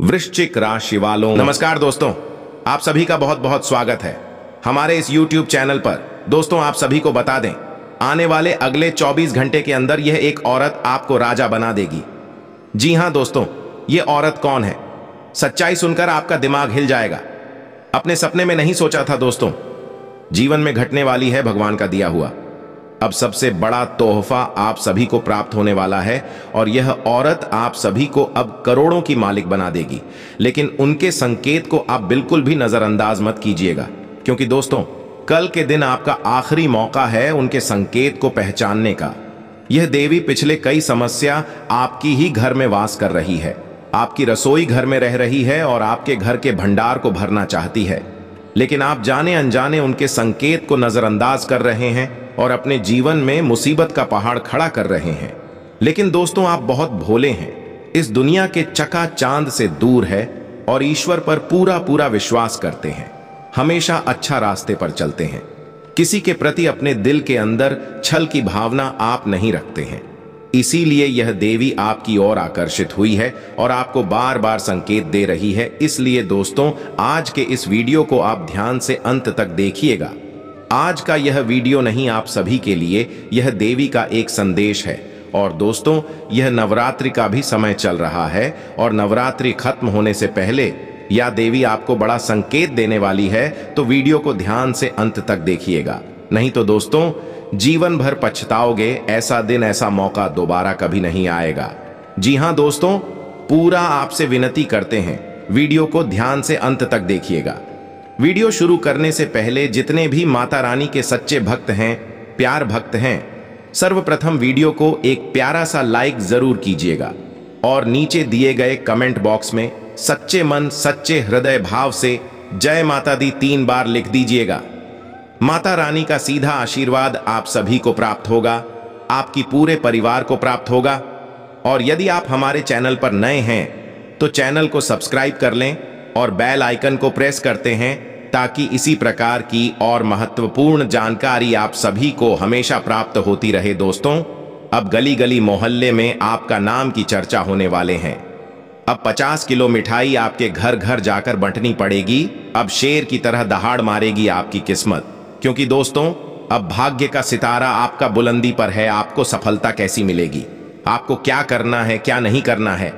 वृश्चिक राशि वालों नमस्कार दोस्तों आप सभी का बहुत बहुत स्वागत है हमारे इस YouTube चैनल पर दोस्तों आप सभी को बता दें आने वाले अगले 24 घंटे के अंदर यह एक औरत आपको राजा बना देगी जी हां दोस्तों ये औरत कौन है सच्चाई सुनकर आपका दिमाग हिल जाएगा अपने सपने में नहीं सोचा था दोस्तों जीवन में घटने वाली है भगवान का दिया हुआ अब सबसे बड़ा तोहफा आप सभी को प्राप्त होने वाला है और यह औरत आप सभी को अब करोड़ों की मालिक बना देगी लेकिन उनके संकेत को आप बिल्कुल भी नज़रअंदाज मत कीजिएगा क्योंकि दोस्तों कल के दिन आपका आखिरी मौका है उनके संकेत को पहचानने का यह देवी पिछले कई समस्या आपकी ही घर में वास कर रही है आपकी रसोई घर में रह रही है और आपके घर के भंडार को भरना चाहती है लेकिन आप जाने अनजाने उनके संकेत को नज़रअंदाज कर रहे हैं और अपने जीवन में मुसीबत का पहाड़ खड़ा कर रहे हैं लेकिन दोस्तों आप बहुत भोले हैं इस दुनिया के चका चांद से दूर है और ईश्वर पर पूरा पूरा विश्वास करते हैं हमेशा अच्छा रास्ते पर चलते हैं किसी के प्रति अपने दिल के अंदर छल की भावना आप नहीं रखते हैं इसीलिए यह देवी आपकी ओर आकर्षित हुई है और आपको बार बार संकेत दे रही है इसलिए दोस्तों आज के इस वीडियो को आप ध्यान से अंत तक देखिएगा आज का यह वीडियो नहीं आप सभी के लिए यह देवी का एक संदेश है और दोस्तों यह नवरात्रि का भी समय चल रहा है और नवरात्रि खत्म होने से पहले या देवी आपको बड़ा संकेत देने वाली है तो वीडियो को ध्यान से अंत तक देखिएगा नहीं तो दोस्तों जीवन भर पछताओगे ऐसा दिन ऐसा मौका दोबारा कभी नहीं आएगा जी हाँ दोस्तों पूरा आपसे विनती करते हैं वीडियो को ध्यान से अंत तक देखिएगा वीडियो शुरू करने से पहले जितने भी माता रानी के सच्चे भक्त हैं प्यार भक्त हैं सर्वप्रथम वीडियो को एक प्यारा सा लाइक जरूर कीजिएगा और नीचे दिए गए कमेंट बॉक्स में सच्चे मन सच्चे हृदय भाव से जय माता दी तीन बार लिख दीजिएगा माता रानी का सीधा आशीर्वाद आप सभी को प्राप्त होगा आपकी पूरे परिवार को प्राप्त होगा और यदि आप हमारे चैनल पर नए हैं तो चैनल को सब्सक्राइब कर लें और बेल आइकन को प्रेस करते हैं ताकि इसी प्रकार की और महत्वपूर्ण जानकारी आप सभी को हमेशा प्राप्त होती रहे दोस्तों अब गली गली मोहल्ले में आपका नाम की चर्चा होने वाले हैं अब 50 किलो मिठाई आपके घर घर जाकर बंटनी पड़ेगी अब शेर की तरह दहाड़ मारेगी आपकी किस्मत क्योंकि दोस्तों अब भाग्य का सितारा आपका बुलंदी पर है आपको सफलता कैसी मिलेगी आपको क्या करना है क्या नहीं करना है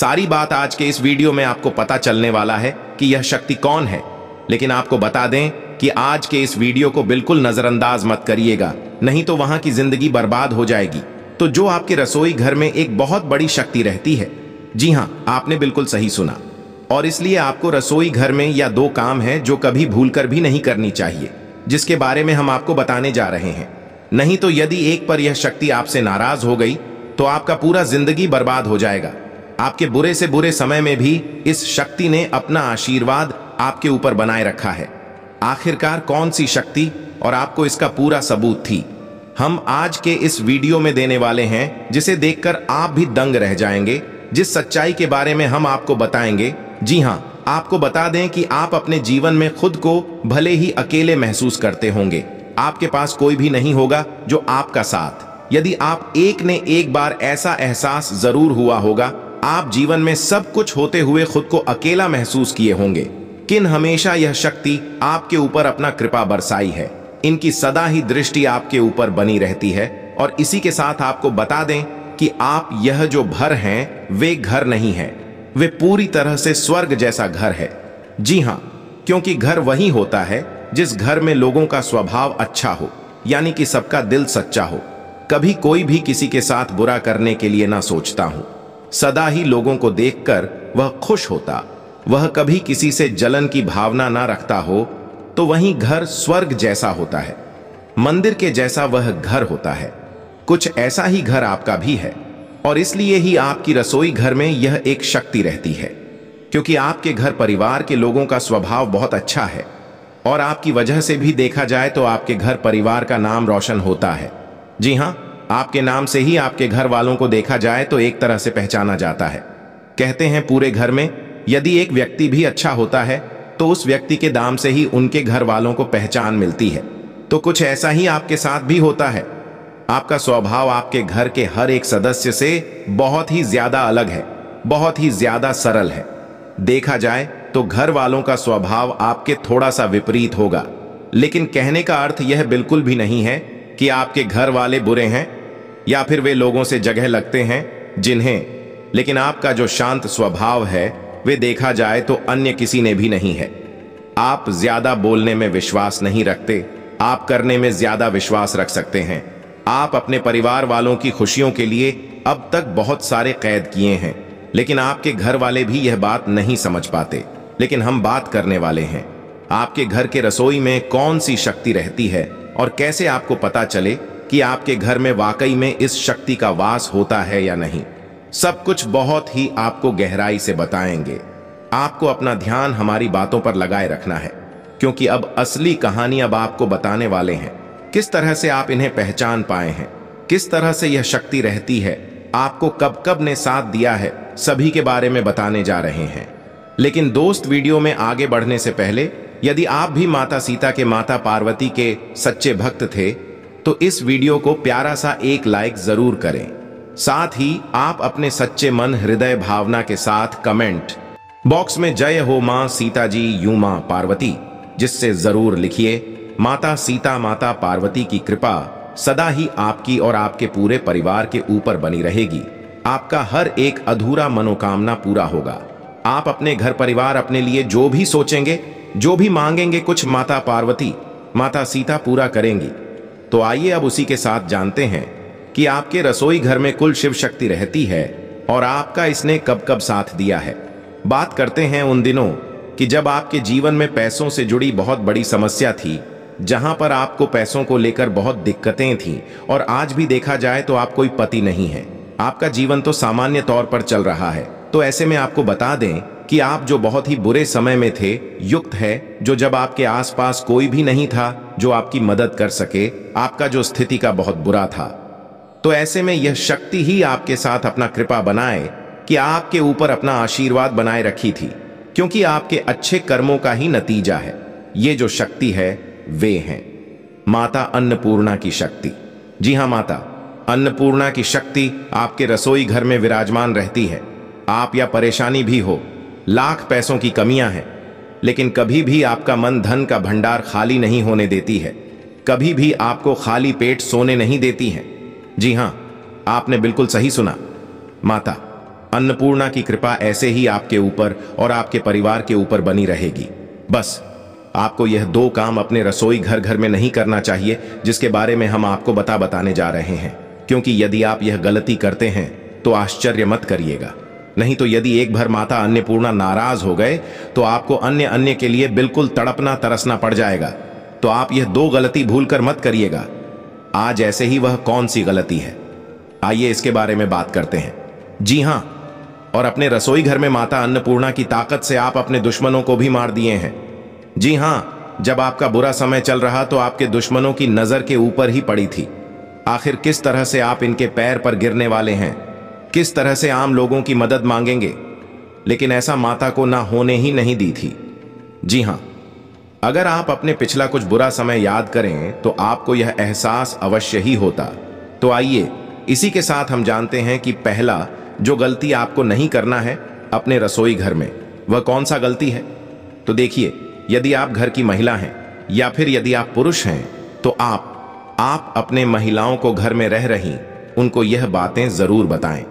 सारी बात आज के इस वीडियो में आपको पता चलने वाला है कि यह शक्ति कौन है लेकिन आपको बता दें कि आज के इस वीडियो को बिल्कुल नजरअंदाज मत करिएगा नहीं तो वहां की जिंदगी बर्बाद हो जाएगी तो जो आपके रसोई घर में एक बहुत बड़ी शक्ति रहती है जी हाँ आपने बिल्कुल सही सुना और इसलिए आपको रसोई घर में या दो काम है जो कभी भूलकर भी नहीं करनी चाहिए जिसके बारे में हम आपको बताने जा रहे हैं नहीं तो यदि एक पर यह शक्ति आपसे नाराज हो गई तो आपका पूरा जिंदगी बर्बाद हो जाएगा आपके बुरे से बुरे समय में भी इस शक्ति ने अपना आशीर्वाद आपके ऊपर बनाए रखा है आखिरकार कौन सी शक्ति और आपको इसका पूरा सबूत थी हम आज के इस वीडियो में देने वाले हैं जिसे देखकर आप भी दंग रह जाएंगे जिस सच्चाई के बारे में हम आपको बताएंगे जी हाँ आपको बता दें कि आप अपने जीवन में खुद को भले ही अकेले महसूस करते होंगे आपके पास कोई भी नहीं होगा जो आपका साथ यदि आप एक ने एक बार ऐसा एहसास जरूर हुआ होगा आप जीवन में सब कुछ होते हुए खुद को अकेला महसूस किए होंगे किन हमेशा यह शक्ति आपके ऊपर अपना कृपा बरसाई है इनकी सदा ही दृष्टि आपके ऊपर बनी रहती है और इसी के साथ आपको बता दें कि आप यह जो भर हैं वे घर नहीं हैं वे पूरी तरह से स्वर्ग जैसा घर है जी हाँ क्योंकि घर वही होता है जिस घर में लोगों का स्वभाव अच्छा हो यानी कि सबका दिल सच्चा हो कभी कोई भी किसी के साथ बुरा करने के लिए ना सोचता हूं सदा ही लोगों को देखकर वह खुश होता वह कभी किसी से जलन की भावना ना रखता हो तो वही घर स्वर्ग जैसा होता है मंदिर के जैसा वह घर होता है कुछ ऐसा ही घर आपका भी है और इसलिए ही आपकी रसोई घर में यह एक शक्ति रहती है क्योंकि आपके घर परिवार के लोगों का स्वभाव बहुत अच्छा है और आपकी वजह से भी देखा जाए तो आपके घर परिवार का नाम रोशन होता है जी हाँ आपके नाम से ही आपके घर वालों को देखा जाए तो एक तरह से पहचाना जाता है कहते हैं पूरे घर में यदि एक व्यक्ति भी अच्छा होता है तो उस व्यक्ति के दाम से ही उनके घर वालों को पहचान मिलती है तो कुछ ऐसा ही आपके साथ भी होता है आपका स्वभाव आपके घर के हर एक सदस्य से बहुत ही ज्यादा अलग है बहुत ही ज्यादा सरल है देखा जाए तो घर वालों का स्वभाव आपके थोड़ा सा विपरीत होगा लेकिन कहने का अर्थ यह बिल्कुल भी नहीं है कि आपके घर वाले बुरे हैं या फिर वे लोगों से जगह लगते हैं जिन्हें लेकिन आपका जो शांत स्वभाव है वे देखा जाए तो अन्य किसी ने भी नहीं है आप ज्यादा बोलने में विश्वास नहीं रखते आप करने में ज्यादा विश्वास रख सकते हैं आप अपने परिवार वालों की खुशियों के लिए अब तक बहुत सारे कैद किए हैं लेकिन आपके घर वाले भी यह बात नहीं समझ पाते लेकिन हम बात करने वाले हैं आपके घर के रसोई में कौन सी शक्ति रहती है और कैसे आपको पता चले कि आपके घर में वाकई में इस शक्ति का वास होता है या नहीं सब कुछ बहुत ही आपको गहराई से बताएंगे आपको अपना ध्यान हमारी बातों पर लगाए रखना है क्योंकि अब असली कहानी अब आपको बताने वाले हैं किस तरह से आप इन्हें पहचान पाए हैं किस तरह से यह शक्ति रहती है आपको कब कब ने साथ दिया है सभी के बारे में बताने जा रहे हैं लेकिन दोस्त वीडियो में आगे बढ़ने से पहले यदि आप भी माता सीता के माता पार्वती के सच्चे भक्त थे तो इस वीडियो को प्यारा सा एक लाइक जरूर करें साथ ही आप अपने सच्चे मन हृदय भावना के साथ कमेंट बॉक्स में जय हो मां सीता जी यू मां पार्वती जिससे जरूर लिखिए माता सीता माता पार्वती की कृपा सदा ही आपकी और आपके पूरे परिवार के ऊपर बनी रहेगी आपका हर एक अधूरा मनोकामना पूरा होगा आप अपने घर परिवार अपने लिए जो भी सोचेंगे जो भी मांगेंगे कुछ माता पार्वती माता सीता पूरा करेंगी तो आइए अब उसी के साथ जानते हैं कि आपके रसोई घर में कुल शिव शक्ति रहती है और आपका इसने कब कब साथ दिया है बात करते हैं उन दिनों कि जब आपके जीवन में पैसों से जुड़ी बहुत बड़ी समस्या थी जहां पर आपको पैसों को लेकर बहुत दिक्कतें थीं और आज भी देखा जाए तो आप कोई पति नहीं है आपका जीवन तो सामान्य तौर पर चल रहा है तो ऐसे में आपको बता दें कि आप जो बहुत ही बुरे समय में थे युक्त है जो जब आपके आसपास कोई भी नहीं था जो आपकी मदद कर सके आपका जो स्थिति का बहुत बुरा था तो ऐसे में यह शक्ति ही आपके साथ अपना कृपा बनाए कि आपके ऊपर अपना आशीर्वाद बनाए रखी थी क्योंकि आपके अच्छे कर्मों का ही नतीजा है ये जो शक्ति है वे हैं माता अन्नपूर्णा की शक्ति जी हां माता अन्नपूर्णा की शक्ति आपके रसोई घर में विराजमान रहती है आप या परेशानी भी हो लाख पैसों की कमियां हैं लेकिन कभी भी आपका मन धन का भंडार खाली नहीं होने देती है कभी भी आपको खाली पेट सोने नहीं देती है जी हां आपने बिल्कुल सही सुना माता अन्नपूर्णा की कृपा ऐसे ही आपके ऊपर और आपके परिवार के ऊपर बनी रहेगी बस आपको यह दो काम अपने रसोई घर घर में नहीं करना चाहिए जिसके बारे में हम आपको बता बताने जा रहे हैं क्योंकि यदि आप यह गलती करते हैं तो आश्चर्य मत करिएगा नहीं तो यदि एक भर माता अन्नपूर्णा नाराज हो गए तो आपको अन्य अन्य के लिए बिल्कुल तड़पना तरसना पड़ जाएगा तो आप यह दो गलती भूलकर मत करिएगा आज ऐसे ही वह कौन सी गलती है आइए इसके बारे में बात करते हैं जी हां और अपने रसोई घर में माता अन्नपूर्णा की ताकत से आप अपने दुश्मनों को भी मार दिए हैं जी हाँ जब आपका बुरा समय चल रहा तो आपके दुश्मनों की नजर के ऊपर ही पड़ी थी आखिर किस तरह से आप इनके पैर पर गिरने वाले हैं किस तरह से आम लोगों की मदद मांगेंगे लेकिन ऐसा माता को ना होने ही नहीं दी थी जी हां अगर आप अपने पिछला कुछ बुरा समय याद करें तो आपको यह एहसास अवश्य ही होता तो आइए इसी के साथ हम जानते हैं कि पहला जो गलती आपको नहीं करना है अपने रसोई घर में वह कौन सा गलती है तो देखिए यदि आप घर की महिला हैं या फिर यदि आप पुरुष हैं तो आप आप अपने महिलाओं को घर में रह रही उनको यह बातें जरूर बताएं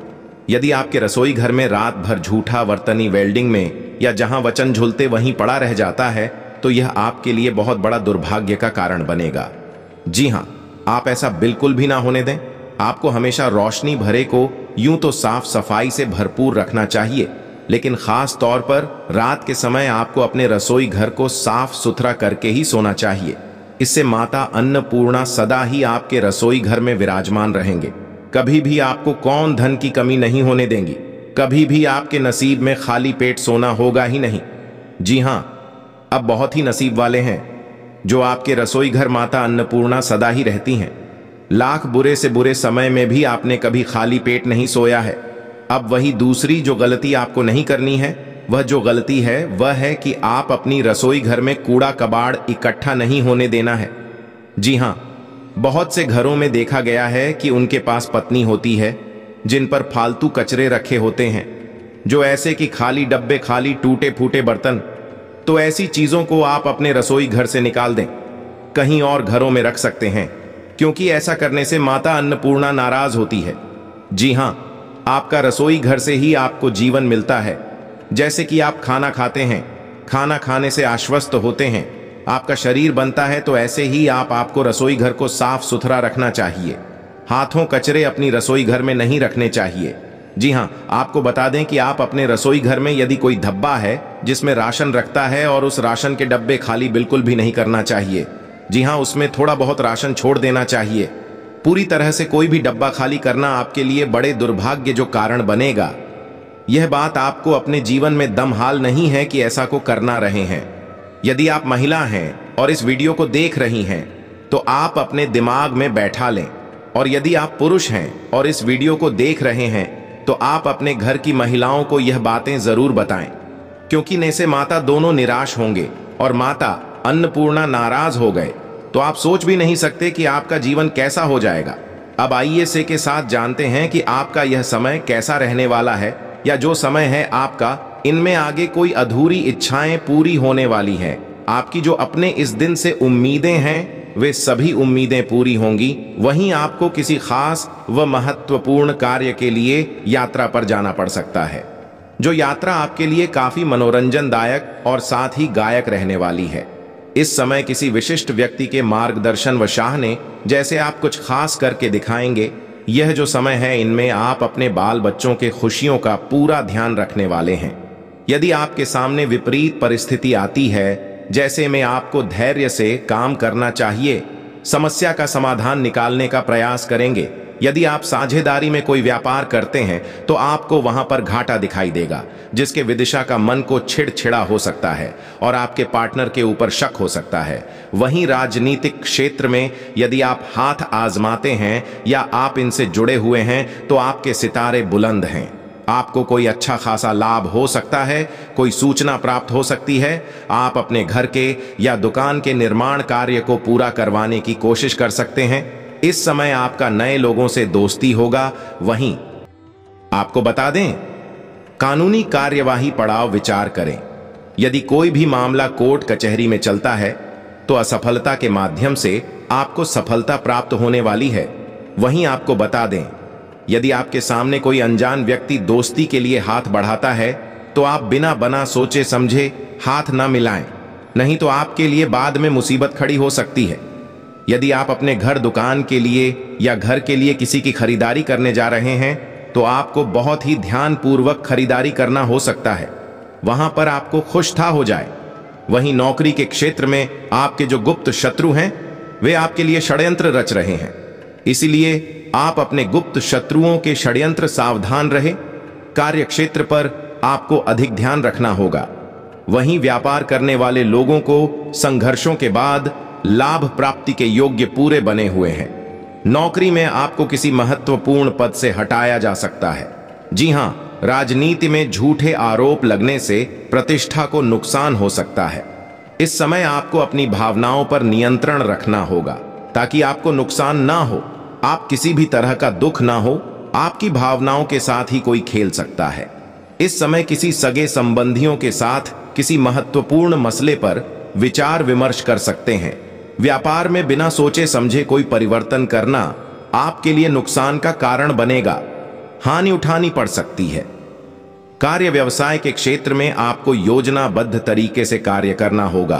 यदि आपके रसोई घर में रात भर झूठा वर्तनी वेल्डिंग में या जहां वचन झुलते वहीं पड़ा रह जाता है तो यह आपके लिए बहुत बड़ा दुर्भाग्य का कारण बनेगा जी हाँ आप ऐसा बिल्कुल भी ना होने दें आपको हमेशा रोशनी भरे को यूं तो साफ सफाई से भरपूर रखना चाहिए लेकिन खास तौर पर रात के समय आपको अपने रसोई घर को साफ सुथरा करके ही सोना चाहिए इससे माता अन्नपूर्णा सदा ही आपके रसोई घर में विराजमान रहेंगे कभी भी आपको कौन धन की कमी नहीं होने देंगी कभी भी आपके नसीब में खाली पेट सोना होगा ही नहीं जी हां अब बहुत ही नसीब वाले हैं जो आपके रसोई घर माता अन्नपूर्णा सदा ही रहती हैं लाख बुरे से बुरे समय में भी आपने कभी खाली पेट नहीं सोया है अब वही दूसरी जो गलती आपको नहीं करनी है वह जो गलती है वह है कि आप अपनी रसोई घर में कूड़ा कबाड़ इकट्ठा नहीं होने देना है जी हाँ बहुत से घरों में देखा गया है कि उनके पास पत्नी होती है जिन पर फालतू कचरे रखे होते हैं जो ऐसे कि खाली डब्बे खाली टूटे फूटे बर्तन तो ऐसी चीज़ों को आप अपने रसोई घर से निकाल दें कहीं और घरों में रख सकते हैं क्योंकि ऐसा करने से माता अन्नपूर्णा नाराज होती है जी हाँ आपका रसोई घर से ही आपको जीवन मिलता है जैसे कि आप खाना खाते हैं खाना खाने से आश्वस्त होते हैं आपका शरीर बनता है तो ऐसे ही आप आपको रसोई घर को साफ सुथरा रखना चाहिए हाथों कचरे अपनी रसोई घर में नहीं रखने चाहिए जी हाँ आपको बता दें कि आप अपने रसोई घर में यदि कोई धब्बा है जिसमें राशन रखता है और उस राशन के डब्बे खाली बिल्कुल भी नहीं करना चाहिए जी हाँ उसमें थोड़ा बहुत राशन छोड़ देना चाहिए पूरी तरह से कोई भी डब्बा खाली करना आपके लिए बड़े दुर्भाग्य जो कारण बनेगा यह बात आपको अपने जीवन में दम हाल नहीं है कि ऐसा को करना रहे हैं यदि आप महिला हैं और इस वीडियो को देख रही हैं तो आप अपने दिमाग में बैठा लें और यदि आप पुरुष हैं और इस वीडियो को देख रहे हैं तो आप अपने घर की महिलाओं को यह बातें जरूर बताएं क्योंकि नैसे माता दोनों निराश होंगे और माता अन्नपूर्णा नाराज हो गए तो आप सोच भी नहीं सकते कि आपका जीवन कैसा हो जाएगा अब आईएसए के साथ जानते हैं कि आपका यह समय कैसा रहने वाला है या जो समय है आपका इनमें आगे कोई अधूरी इच्छाएं पूरी होने वाली हैं आपकी जो अपने इस दिन से उम्मीदें हैं वे सभी उम्मीदें पूरी होंगी वहीं आपको किसी खास व महत्वपूर्ण कार्य के लिए यात्रा पर जाना पड़ सकता है जो यात्रा आपके लिए काफी मनोरंजनदायक और साथ ही गायक रहने वाली है इस समय किसी विशिष्ट व्यक्ति के मार्गदर्शन व शाह ने जैसे आप कुछ खास करके दिखाएंगे यह जो समय है इनमें आप अपने बाल बच्चों के खुशियों का पूरा ध्यान रखने वाले हैं यदि आपके सामने विपरीत परिस्थिति आती है जैसे में आपको धैर्य से काम करना चाहिए समस्या का समाधान निकालने का प्रयास करेंगे यदि आप साझेदारी में कोई व्यापार करते हैं तो आपको वहां पर घाटा दिखाई देगा जिसके विदिशा का मन को छिड़छिड़ा हो सकता है और आपके पार्टनर के ऊपर शक हो सकता है वहीं राजनीतिक क्षेत्र में यदि आप हाथ आजमाते हैं या आप इनसे जुड़े हुए हैं तो आपके सितारे बुलंद हैं आपको कोई अच्छा खासा लाभ हो सकता है कोई सूचना प्राप्त हो सकती है आप अपने घर के या दुकान के निर्माण कार्य को पूरा करवाने की कोशिश कर सकते हैं इस समय आपका नए लोगों से दोस्ती होगा वहीं आपको बता दें कानूनी कार्यवाही पड़ाव विचार करें यदि कोई भी मामला कोर्ट कचहरी में चलता है तो असफलता के माध्यम से आपको सफलता प्राप्त होने वाली है वहीं आपको बता दें यदि आपके सामने कोई अनजान व्यक्ति दोस्ती के लिए हाथ बढ़ाता है तो आप बिना बना सोचे समझे हाथ ना मिलाएं नहीं तो आपके लिए बाद में मुसीबत खड़ी हो सकती है यदि आप अपने घर दुकान के लिए या घर के लिए किसी की खरीदारी करने जा रहे हैं तो आपको बहुत ही ध्यानपूर्वक खरीदारी करना हो सकता है वहां पर आपको खुश था हो जाए वहीं नौकरी के क्षेत्र में आपके जो गुप्त शत्रु हैं वे आपके लिए षड्यंत्र रच रहे हैं इसीलिए आप अपने गुप्त शत्रुओं के षड्यंत्र सावधान रहे कार्य क्षेत्र पर आपको अधिक ध्यान रखना होगा वहीं व्यापार करने वाले लोगों को संघर्षों के बाद लाभ प्राप्ति के योग्य पूरे बने हुए हैं नौकरी में आपको किसी महत्वपूर्ण पद से हटाया जा सकता है जी हां राजनीति में झूठे आरोप लगने से प्रतिष्ठा को नुकसान हो सकता है इस समय आपको अपनी भावनाओं पर नियंत्रण रखना होगा ताकि आपको नुकसान ना हो आप किसी भी तरह का दुख ना हो आपकी भावनाओं के साथ ही कोई खेल सकता है इस समय किसी सगे संबंधियों के साथ किसी महत्वपूर्ण मसले पर विचार विमर्श कर सकते हैं व्यापार में बिना सोचे समझे कोई परिवर्तन करना आपके लिए नुकसान का कारण बनेगा हानि उठानी पड़ सकती है कार्य व्यवसाय के क्षेत्र में आपको योजनाबद्ध तरीके से कार्य करना होगा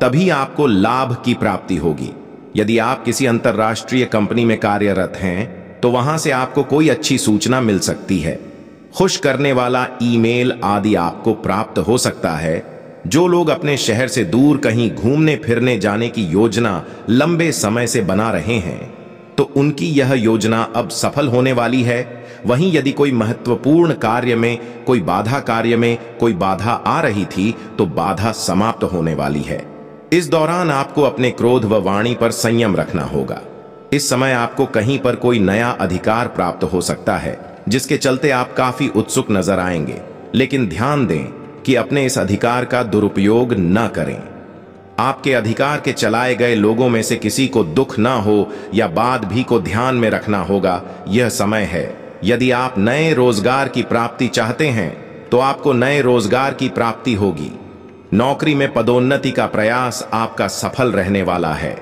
तभी आपको लाभ की प्राप्ति होगी यदि आप किसी अंतर्राष्ट्रीय कंपनी में कार्यरत हैं तो वहां से आपको कोई अच्छी सूचना मिल सकती है खुश करने वाला ईमेल आदि आपको प्राप्त हो सकता है जो लोग अपने शहर से दूर कहीं घूमने फिरने जाने की योजना लंबे समय से बना रहे हैं तो उनकी यह योजना अब सफल होने वाली है वहीं यदि कोई महत्वपूर्ण कार्य में कोई बाधा कार्य में कोई बाधा आ रही थी तो बाधा समाप्त होने वाली है इस दौरान आपको अपने क्रोध व वाणी पर संयम रखना होगा इस समय आपको कहीं पर कोई नया अधिकार प्राप्त हो सकता है जिसके चलते आप काफी उत्सुक नजर आएंगे लेकिन ध्यान दें कि अपने इस अधिकार का दुरुपयोग न करें आपके अधिकार के चलाए गए लोगों में से किसी को दुख ना हो या बाद भी को ध्यान में रखना होगा यह समय है यदि आप नए रोजगार की प्राप्ति चाहते हैं तो आपको नए रोजगार की प्राप्ति होगी नौकरी में पदोन्नति का प्रयास आपका सफल रहने वाला है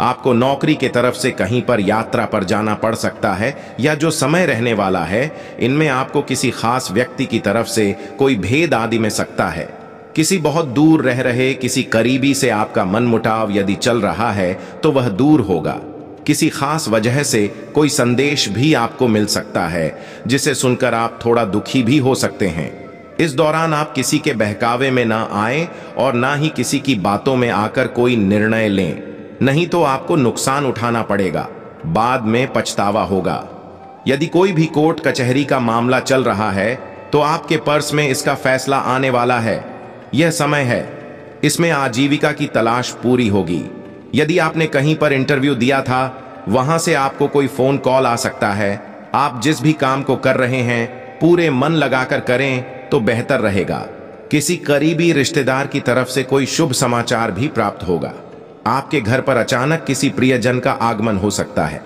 आपको नौकरी के तरफ से कहीं पर यात्रा पर जाना पड़ सकता है या जो समय रहने वाला है इनमें आपको किसी खास व्यक्ति की तरफ से कोई भेद आदि में सकता है किसी बहुत दूर रह रहे किसी करीबी से आपका मनमुटाव यदि चल रहा है तो वह दूर होगा किसी खास वजह से कोई संदेश भी आपको मिल सकता है जिसे सुनकर आप थोड़ा दुखी भी हो सकते हैं इस दौरान आप किसी के बहकावे में ना आए और ना ही किसी की बातों में आकर कोई निर्णय लें नहीं तो आपको नुकसान उठाना पड़ेगा बाद में पछतावा होगा यदि कोई भी कोर्ट कचहरी का मामला चल रहा है तो आपके पर्स में इसका फैसला आने वाला है यह समय है इसमें आजीविका की तलाश पूरी होगी यदि आपने कहीं पर इंटरव्यू दिया था वहां से आपको कोई फोन कॉल आ सकता है आप जिस भी काम को कर रहे हैं पूरे मन लगाकर करें तो बेहतर रहेगा किसी करीबी रिश्तेदार की तरफ से कोई शुभ समाचार भी प्राप्त होगा आपके घर पर अचानक किसी प्रियजन का आगमन हो सकता है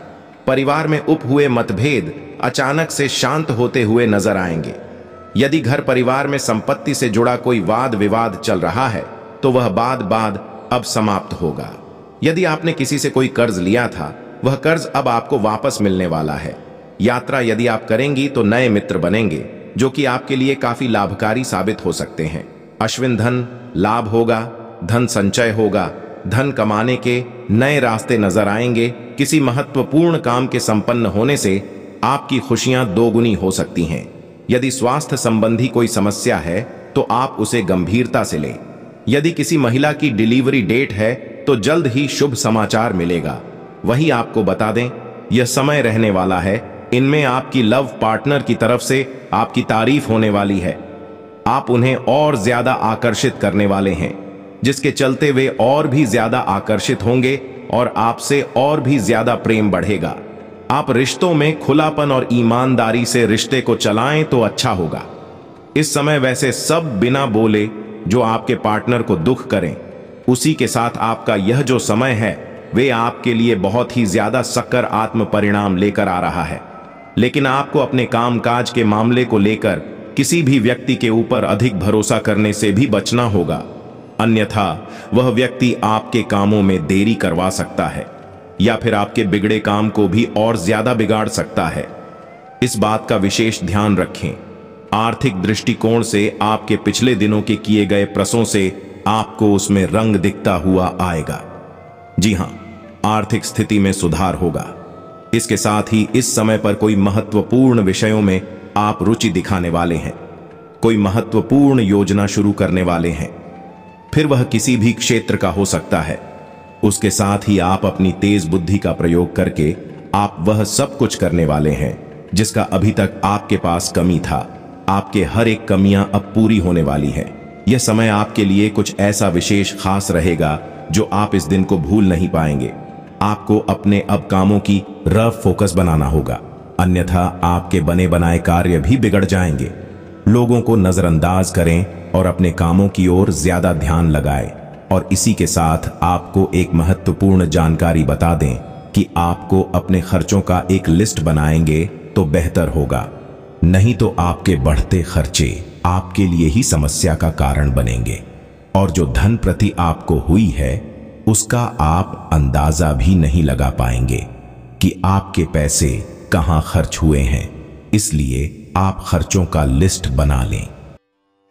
परिवार में उप हुए मतभेद अचानक से शांत होते हुए नजर आएंगे यदि घर परिवार में संपत्ति से जुड़ा कोई वाद विवाद चल रहा है तो वह बाद बाद अब समाप्त होगा यदि आपने किसी से कोई कर्ज लिया था वह कर्ज अब आपको वापस मिलने वाला है यात्रा यदि आप करेंगी तो नए मित्र बनेंगे जो कि आपके लिए काफी लाभकारी साबित हो सकते हैं अश्विन धन लाभ होगा धन संचय होगा धन कमाने के नए रास्ते नजर आएंगे किसी महत्वपूर्ण काम के संपन्न होने से आपकी खुशियां दोगुनी हो सकती हैं यदि स्वास्थ्य संबंधी कोई समस्या है तो आप उसे गंभीरता से लें यदि किसी महिला की डिलीवरी डेट है तो जल्द ही शुभ समाचार मिलेगा वही आपको बता दें यह समय रहने वाला है इनमें आपकी लव पार्टनर की तरफ से आपकी तारीफ होने वाली है आप उन्हें और ज्यादा आकर्षित करने वाले हैं जिसके चलते वे और भी ज्यादा आकर्षित होंगे और आपसे और भी ज्यादा प्रेम बढ़ेगा आप रिश्तों में खुलापन और ईमानदारी से रिश्ते को चलाएं तो अच्छा होगा इस समय वैसे सब बिना बोले जो आपके पार्टनर को दुख करें उसी के साथ आपका यह जो समय है वे आपके लिए बहुत ही ज्यादा सकर आत्म परिणाम लेकर आ रहा है लेकिन आपको अपने कामकाज के मामले को लेकर किसी भी व्यक्ति के ऊपर अधिक भरोसा करने से भी बचना होगा अन्यथा वह व्यक्ति आपके कामों में देरी करवा सकता है या फिर आपके बिगड़े काम को भी और ज्यादा बिगाड़ सकता है इस बात का विशेष ध्यान रखें आर्थिक दृष्टिकोण से आपके पिछले दिनों के किए गए प्रसों से आपको उसमें रंग दिखता हुआ आएगा जी हां आर्थिक स्थिति में सुधार होगा इसके साथ ही इस समय पर कोई महत्वपूर्ण विषयों में आप रुचि दिखाने वाले हैं कोई महत्वपूर्ण योजना शुरू करने वाले हैं फिर वह किसी भी क्षेत्र का हो सकता है उसके साथ ही आप अपनी तेज बुद्धि का प्रयोग करके आप वह सब कुछ करने वाले हैं जिसका अभी तक आपके पास कमी था आपके हर एक कमियां अब पूरी होने वाली हैं यह समय आपके लिए कुछ ऐसा विशेष खास रहेगा जो आप इस दिन को भूल नहीं पाएंगे आपको अपने अब कामों की रफ फोकस बनाना होगा अन्यथा आपके बने बनाए कार्य भी बिगड़ जाएंगे लोगों को नज़रअंदाज करें और अपने कामों की ओर ज़्यादा ध्यान लगाएं और इसी के साथ आपको एक महत्वपूर्ण जानकारी बता दें कि आपको अपने खर्चों का एक लिस्ट बनाएंगे तो बेहतर होगा नहीं तो आपके बढ़ते खर्चे आपके लिए ही समस्या का कारण बनेंगे और जो धन प्रति आपको हुई है उसका आप अंदाजा भी नहीं लगा पाएंगे कि आपके पैसे कहाँ खर्च हुए हैं इसलिए आप खर्चों का लिस्ट बना लें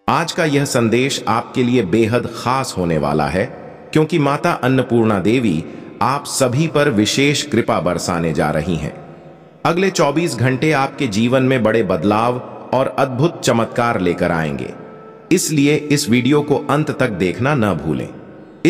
आज का यह संदेश आपके लिए बेहद खास होने वाला है क्योंकि माता अन्नपूर्णा देवी आप सभी पर विशेष कृपा बरसाने जा रही हैं अगले 24 घंटे आपके जीवन में बड़े बदलाव और अद्भुत चमत्कार लेकर आएंगे इसलिए इस वीडियो को अंत तक देखना न भूलें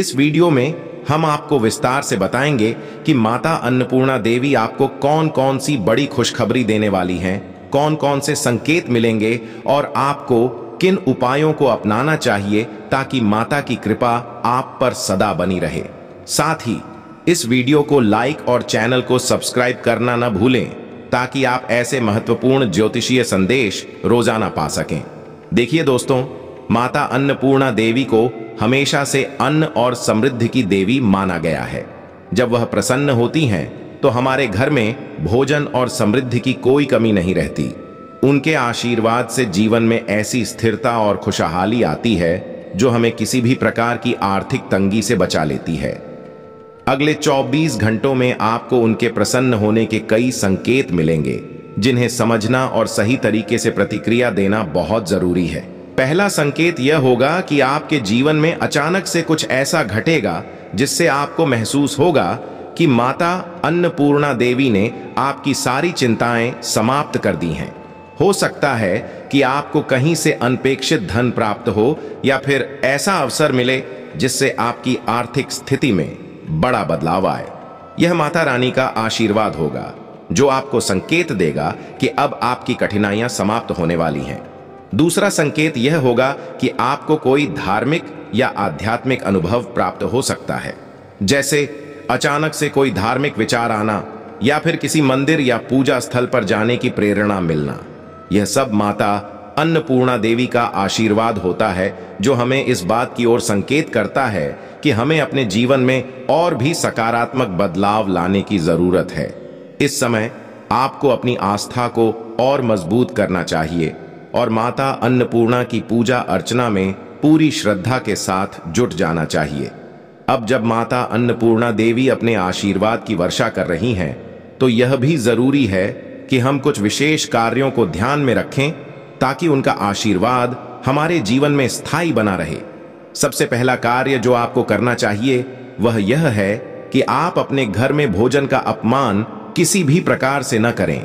इस वीडियो में हम आपको विस्तार से बताएंगे कि माता अन्नपूर्णा देवी आपको कौन कौन सी बड़ी खुशखबरी देने वाली हैं कौन कौन से संकेत मिलेंगे और आपको किन उपायों को अपनाना चाहिए ताकि माता की कृपा आप पर सदा बनी रहे साथ ही इस वीडियो को लाइक और चैनल को सब्सक्राइब करना न भूलें ताकि आप ऐसे महत्वपूर्ण ज्योतिषीय संदेश रोजाना पा सकें देखिए दोस्तों माता अन्नपूर्णा देवी को हमेशा से अन्न और समृद्धि की देवी माना गया है जब वह प्रसन्न होती हैं तो हमारे घर में भोजन और समृद्धि की कोई कमी नहीं रहती उनके आशीर्वाद से जीवन में ऐसी स्थिरता और खुशहाली आती है जो हमें किसी भी प्रकार की आर्थिक तंगी से बचा लेती है अगले 24 घंटों में आपको उनके प्रसन्न होने के कई संकेत मिलेंगे जिन्हें समझना और सही तरीके से प्रतिक्रिया देना बहुत जरूरी है पहला संकेत यह होगा कि आपके जीवन में अचानक से कुछ ऐसा घटेगा जिससे आपको महसूस होगा कि माता अन्नपूर्णा देवी ने आपकी सारी चिंताएं समाप्त कर दी हैं हो सकता है कि आपको कहीं से अनपेक्षित धन प्राप्त हो या फिर ऐसा अवसर मिले जिससे आपकी आर्थिक स्थिति में बड़ा बदलाव आए यह माता रानी का आशीर्वाद होगा जो आपको संकेत देगा कि अब आपकी कठिनाइयां समाप्त होने वाली हैं दूसरा संकेत यह होगा कि आपको कोई धार्मिक या आध्यात्मिक अनुभव प्राप्त हो सकता है जैसे अचानक से कोई धार्मिक विचार आना या फिर किसी मंदिर या पूजा स्थल पर जाने की प्रेरणा मिलना यह सब माता अन्नपूर्णा देवी का आशीर्वाद होता है जो हमें इस बात की ओर संकेत करता है कि हमें अपने जीवन में और भी सकारात्मक बदलाव लाने की जरूरत है इस समय आपको अपनी आस्था को और मजबूत करना चाहिए और माता अन्नपूर्णा की पूजा अर्चना में पूरी श्रद्धा के साथ जुट जाना चाहिए अब जब माता अन्नपूर्णा देवी अपने आशीर्वाद की वर्षा कर रही हैं तो यह भी जरूरी है कि हम कुछ विशेष कार्यों को ध्यान में रखें ताकि उनका आशीर्वाद हमारे जीवन में स्थायी बना रहे सबसे पहला कार्य जो आपको करना चाहिए वह यह है कि आप अपने घर में भोजन का अपमान किसी भी प्रकार से न करें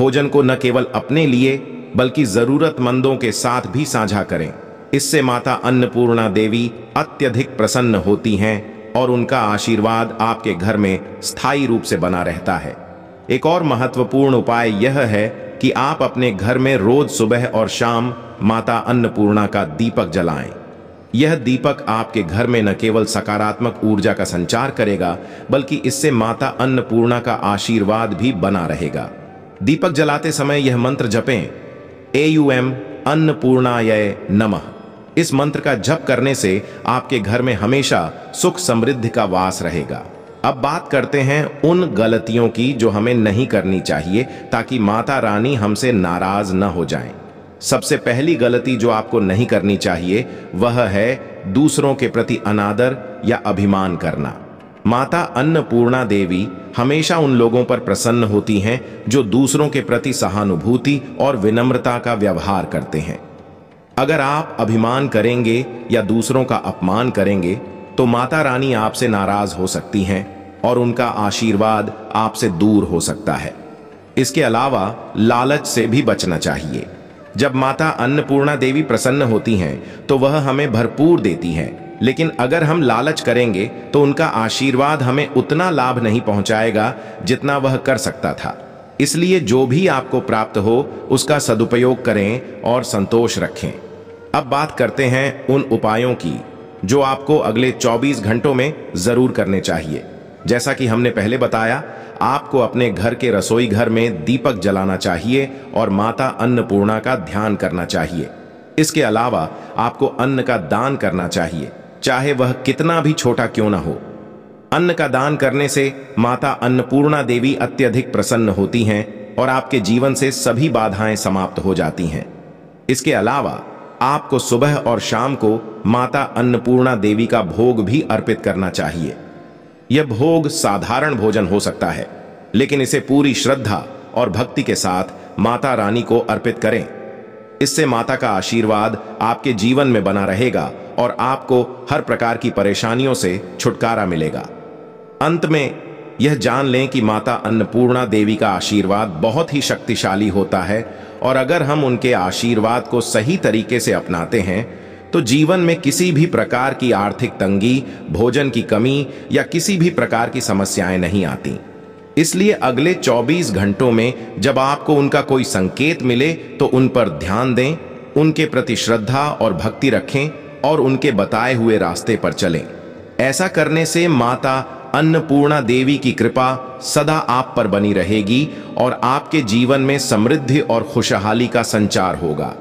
भोजन को न केवल अपने लिए बल्कि जरूरतमंदों के साथ भी साझा करें इससे माता अन्नपूर्णा देवी अत्यधिक प्रसन्न होती हैं और उनका आशीर्वाद आपके घर में स्थायी रूप से बना रहता है एक और महत्वपूर्ण उपाय यह है कि आप अपने घर में रोज सुबह और शाम माता अन्नपूर्णा का दीपक जलाएं। यह दीपक आपके घर में न केवल सकारात्मक ऊर्जा का संचार करेगा बल्कि इससे माता अन्नपूर्णा का आशीर्वाद भी बना रहेगा दीपक जलाते समय यह मंत्र जपें एयूएम अन्नपूर्णा नमः। नम इस मंत्र का जप करने से आपके घर में हमेशा सुख समृद्धि का वास रहेगा अब बात करते हैं उन गलतियों की जो हमें नहीं करनी चाहिए ताकि माता रानी हमसे नाराज न हो जाएं। सबसे पहली गलती जो आपको नहीं करनी चाहिए वह है दूसरों के प्रति अनादर या अभिमान करना माता अन्नपूर्णा देवी हमेशा उन लोगों पर प्रसन्न होती हैं जो दूसरों के प्रति सहानुभूति और विनम्रता का व्यवहार करते हैं अगर आप अभिमान करेंगे या दूसरों का अपमान करेंगे तो माता रानी आपसे नाराज हो सकती हैं और उनका आशीर्वाद आपसे दूर हो सकता है इसके अलावा लालच से भी बचना चाहिए जब माता अन्नपूर्णा देवी प्रसन्न होती हैं तो वह हमें भरपूर देती हैं लेकिन अगर हम लालच करेंगे तो उनका आशीर्वाद हमें उतना लाभ नहीं पहुंचाएगा जितना वह कर सकता था इसलिए जो भी आपको प्राप्त हो उसका सदुपयोग करें और संतोष रखें अब बात करते हैं उन उपायों की जो आपको अगले 24 घंटों में जरूर करने चाहिए जैसा कि हमने पहले बताया आपको अपने घर के रसोई घर में दीपक जलाना चाहिए और माता अन्नपूर्णा का ध्यान करना चाहिए इसके अलावा आपको अन्न का दान करना चाहिए चाहे वह कितना भी छोटा क्यों ना हो अन्न का दान करने से माता अन्नपूर्णा देवी अत्यधिक प्रसन्न होती हैं और आपके जीवन से सभी बाधाएं समाप्त हो जाती हैं इसके अलावा आपको सुबह और शाम को माता अन्नपूर्णा देवी का भोग भी अर्पित करना चाहिए यह भोग साधारण भोजन हो सकता है लेकिन इसे पूरी श्रद्धा और भक्ति के साथ माता रानी को अर्पित करें इससे माता का आशीर्वाद आपके जीवन में बना रहेगा और आपको हर प्रकार की परेशानियों से छुटकारा मिलेगा अंत में यह जान लें कि माता अन्नपूर्णा देवी का आशीर्वाद बहुत ही शक्तिशाली होता है और अगर हम उनके आशीर्वाद को सही तरीके से अपनाते हैं तो जीवन में किसी भी प्रकार की आर्थिक तंगी भोजन की कमी या किसी भी प्रकार की समस्याएं नहीं आती इसलिए अगले 24 घंटों में जब आपको उनका कोई संकेत मिले तो उन पर ध्यान दें उनके प्रति श्रद्धा और भक्ति रखें और उनके बताए हुए रास्ते पर चलें ऐसा करने से माता अन्नपूर्णा देवी की कृपा सदा आप पर बनी रहेगी और आपके जीवन में समृद्धि और खुशहाली का संचार होगा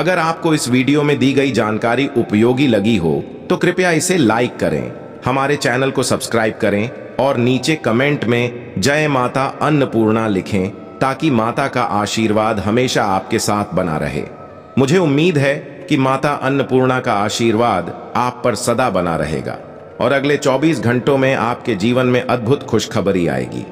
अगर आपको इस वीडियो में दी गई जानकारी उपयोगी लगी हो तो कृपया इसे लाइक करें हमारे चैनल को सब्सक्राइब करें और नीचे कमेंट में जय माता अन्नपूर्णा लिखें ताकि माता का आशीर्वाद हमेशा आपके साथ बना रहे मुझे उम्मीद है कि माता अन्नपूर्णा का आशीर्वाद आप पर सदा बना रहेगा और अगले 24 घंटों में आपके जीवन में अद्भुत खुशखबरी आएगी